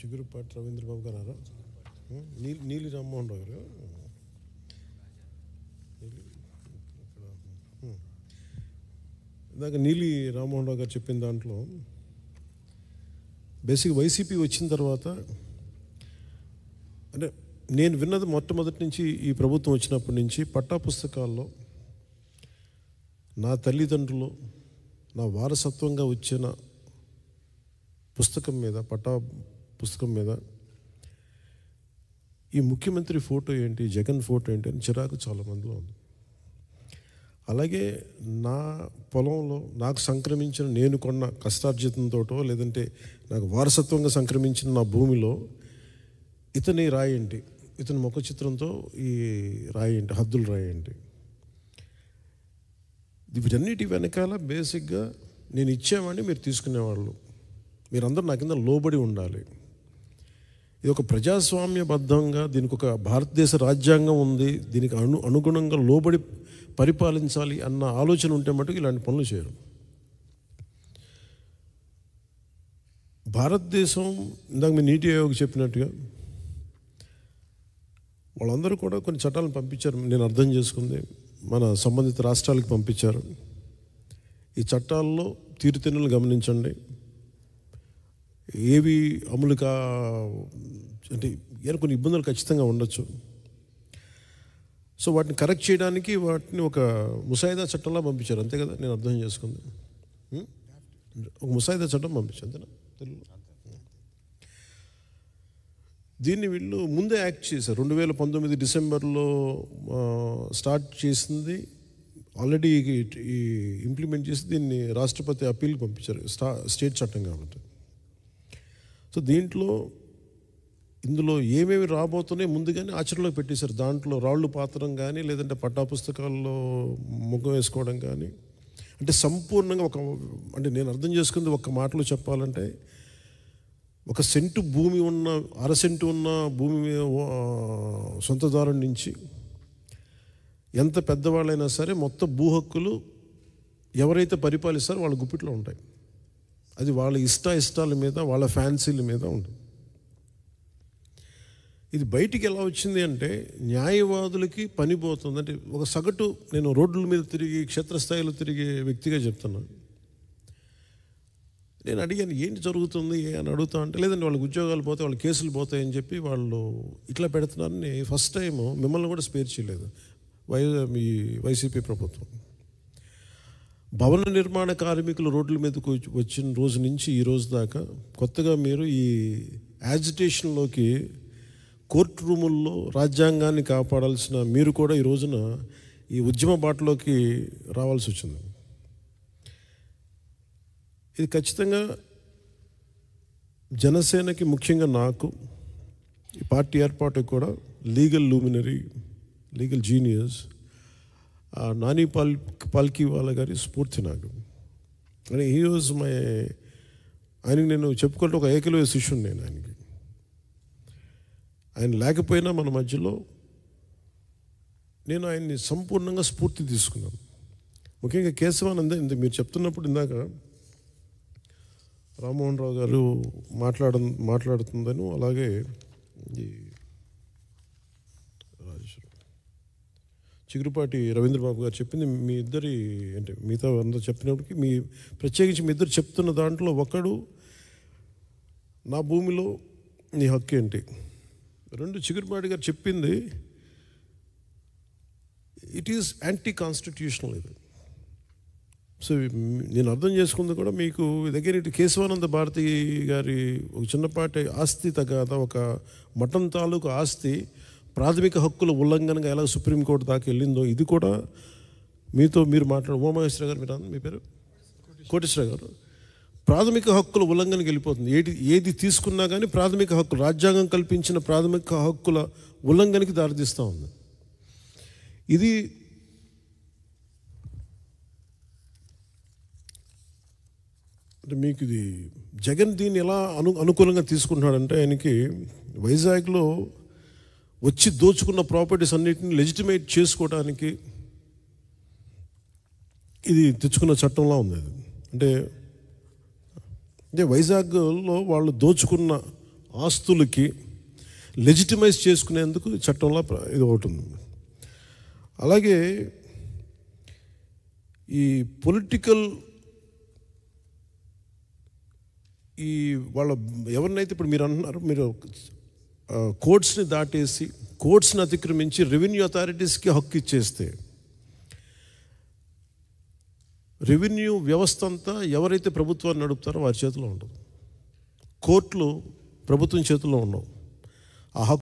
చిగురుపాటి రవీంద్రబాబు గారు నీలి నీలి రామ్మోహన్ రావు గారు ఇందాక నీలి రామ్మోహన్ రావు గారు చెప్పిన దాంట్లో బేసిక్ వైసీపీ వచ్చిన తర్వాత అంటే నేను విన్నది మొట్టమొదటి నుంచి ఈ ప్రభుత్వం వచ్చినప్పటి నుంచి పట్టా పుస్తకాల్లో నా తల్లిదండ్రులు నా వారసత్వంగా వచ్చిన పుస్తకం మీద పట్టా పుస్తకం మీద ఈ ముఖ్యమంత్రి ఫోటో ఏంటి జగన్ ఫోటో ఏంటి అని చిరాకు చాలామందిలో ఉంది అలాగే నా పొలంలో నాకు సంక్రమించిన నేను కొన్న కష్టార్జితంతో లేదంటే నాకు వారసత్వంగా సంక్రమించిన నా భూమిలో ఇతని రాయి ఏంటి ఇతని ముఖ చిత్రంతో ఈ రాయి ఏంటి హద్దులు రాయి ఏంటి వీటన్నిటి వెనకాల బేసిక్గా నేను ఇచ్చేవాడిని మీరు తీసుకునేవాళ్ళు మీరందరూ నా కింద లోబడి ఉండాలి ఇది ఒక ప్రజాస్వామ్యబద్ధంగా దీనికి ఒక భారతదేశ రాజ్యాంగం ఉంది దీనికి అను అనుగుణంగా లోబడి పరిపాలించాలి అన్న ఆలోచన ఉంటే మటుకు ఇలాంటి పనులు చేయరు భారతదేశం ఇందాక మీ నీటి ఆయోగ్ చెప్పినట్టుగా వాళ్ళందరూ కూడా కొన్ని చట్టాలను పంపించారు నేను అర్థం చేసుకుంది మన సంబంధిత రాష్ట్రాలకు పంపించారు ఈ చట్టాల్లో తీరుతెన్నులు గమనించండి ఏవి అమలు కా అంటే కొన్ని ఇబ్బందులు ఖచ్చితంగా ఉండొచ్చు సో వాటిని కరెక్ట్ చేయడానికి వాటిని ఒక ముసాయిదా చట్టంలా పంపించారు అంతే కదా నేను అర్థం చేసుకుంది ఒక ముసాయిదా చట్టం పంపించారు అంతేనా తెలుగు దీన్ని వీళ్ళు ముందే యాక్ట్ చేశారు రెండు వేల పంతొమ్మిది డిసెంబర్లో స్టార్ట్ చేసింది ఆల్రెడీ ఈ ఇంప్లిమెంట్ చేసి దీన్ని రాష్ట్రపతి అప్పీల్ పంపించారు స్టా స్టేట్ చట్టం కాబట్టి సో దీంట్లో ఇందులో ఏమేమి రాబోతున్నాయి ముందుగానే ఆచరణలో పెట్టేశారు దాంట్లో రాళ్ళు పాతడం కానీ లేదంటే పట్టాపుస్తకాల్లో ముగ్గు వేసుకోవడం కానీ అంటే సంపూర్ణంగా ఒక అంటే నేను అర్థం చేసుకుంది ఒక మాటలో చెప్పాలంటే ఒక సెంటు భూమి ఉన్న అర సెంటు ఉన్న భూమి దారం నుంచి ఎంత పెద్దవాళ్ళైనా సరే మొత్తం భూ హక్కులు ఎవరైతే పరిపాలిస్తారో వాళ్ళ గుప్పిట్లో ఉంటాయి అది వాళ్ళ ఇష్ట ఇష్టాల మీద వాళ్ళ ఫ్యాన్సీల మీద ఉంది ఇది బయటికి ఎలా వచ్చింది అంటే న్యాయవాదులకి పని పోతుంది అంటే ఒక సగటు నేను రోడ్ల మీద తిరిగి క్షేత్రస్థాయిలో తిరిగే వ్యక్తిగా చెప్తున్నాను నేను అడిగాను ఏంటి జరుగుతుంది అని అడుగుతా అంటే లేదండి వాళ్ళకి ఉద్యోగాలు పోతే వాళ్ళు కేసులు పోతాయని చెప్పి వాళ్ళు ఇట్లా పెడుతున్నారని ఫస్ట్ టైం మిమ్మల్ని కూడా స్పేర్ చేయలేదు వై మీ వైసీపీ ప్రభుత్వం భవన నిర్మాణ కార్మికులు రోడ్ల మీదకు వచ్చిన రోజు నుంచి ఈ రోజు దాకా కొత్తగా మీరు ఈ యాజిటేషన్లోకి కోర్టు రూముల్లో రాజ్యాంగాన్ని కాపాడాల్సిన మీరు కూడా ఈ రోజున ఈ ఉద్యమ బాటలోకి రావాల్సి వచ్చింది ఇది ఖచ్చితంగా జనసేనకి ముఖ్యంగా నాకు ఈ పార్టీ ఏర్పాటుకు కూడా legal luminary legal geniuses Nani పల్ పల్కి వాళ్ళ గారి స్ఫూర్తి నాకు అని ఈ రోజు మై ఆయనకి నేను చెప్పుకుంటే ఒక ఏకలో శిష్యుడు నేను ఆయనకి ఆయన లేకపోయినా మన మధ్యలో నేను ఆయన్ని సంపూర్ణంగా స్ఫూర్తి తీసుకున్నాను ముఖ్యంగా కేశవానంద ఇంత మీరు చెప్తున్నప్పుడు ఇందాక రామ్మోహన్ రావు గారు మాట్లాడ మాట్లాడుతుందను అలాగే ఈ చిగురుపాటి రవీంద్రబాబు గారు చెప్పింది మీ ఇద్దరి అంటే మిగతా అందరూ చెప్పినప్పటికీ మీ ప్రత్యేకించి మీ ఇద్దరు చెప్తున్న దాంట్లో ఒకడు నా భూమిలో నీ హక్కు ఏంటి రెండు చిగురుపాటి గారు చెప్పింది ఇట్ ఈస్ యాంటీ కాన్స్టిట్యూషనల్ ఇది సో నేను అర్థం చేసుకుంది కూడా మీకు దగ్గర ఇటు కేశవానంద భారతి గారి ఒక చిన్నపాటి ఆస్తి తగ్గ ఒక మఠం తాలూకు ఆస్తి ప్రాథమిక హక్కుల ఉల్లంఘనగా ఎలా సుప్రీంకోర్టు దాకా వెళ్ళిందో ఇది కూడా మీతో మీరు మాట్లాడు ఉమామహేశ్వర గారు మీరు మీ పేరు కోటేశ్వర గారు ప్రాథమిక హక్కుల ఉల్లంఘనకి వెళ్ళిపోతుంది ఏది ఏది తీసుకున్నా కానీ ప్రాథమిక హక్కు రాజ్యాంగం కల్పించిన ప్రాథమిక హక్కుల ఉల్లంఘనకి దారితీస్తూ ఉంది ఇది అంటే మీకు ఇది జగన్ దీన్ని ఎలా అను అనుకూలంగా తీసుకుంటున్నాడంటే ఆయనకి వైజాగ్లో వచ్చి దోచుకున్న ప్రాపర్టీస్ అన్నిటిని లెజిటిమేట్ చేసుకోవడానికి ఇది తెచ్చుకున్న చట్టంలా ఉంది అంటే అంటే వైజాగ్లో వాళ్ళు దోచుకున్న ఆస్తులకి లెజిటిమైజ్ చేసుకునేందుకు చట్టంలా ఇది ఒకటి ఉంది అలాగే ఈ పొలిటికల్ ఈ వాళ్ళ ఎవరినైతే ఇప్పుడు మీరు అంటున్నారు మీరు కోర్ట్స్ని దాటేసి కోర్ట్స్ని అతిక్రమించి రెవెన్యూ అథారిటీస్కి హక్కు ఇచ్చేస్తే రెవెన్యూ వ్యవస్థ అంతా ఎవరైతే ప్రభుత్వాన్ని నడుపుతారో వారి చేతిలో ఉండదు కోర్టులు ప్రభుత్వం చేతిలో ఉండవు